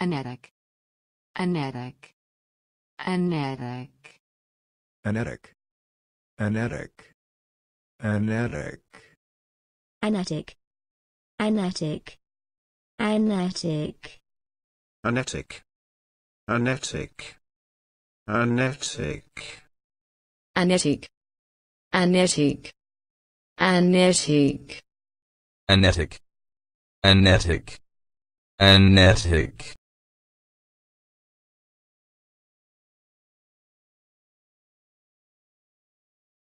Anetic. Anetic. Anetic. Anetic. Anetic. Anetic. Anetic. Anetic. Anetic. Anetic. Anetic. Anetic. Anetic. Anetic. Anetic. Anetic. Anetic. Anetic.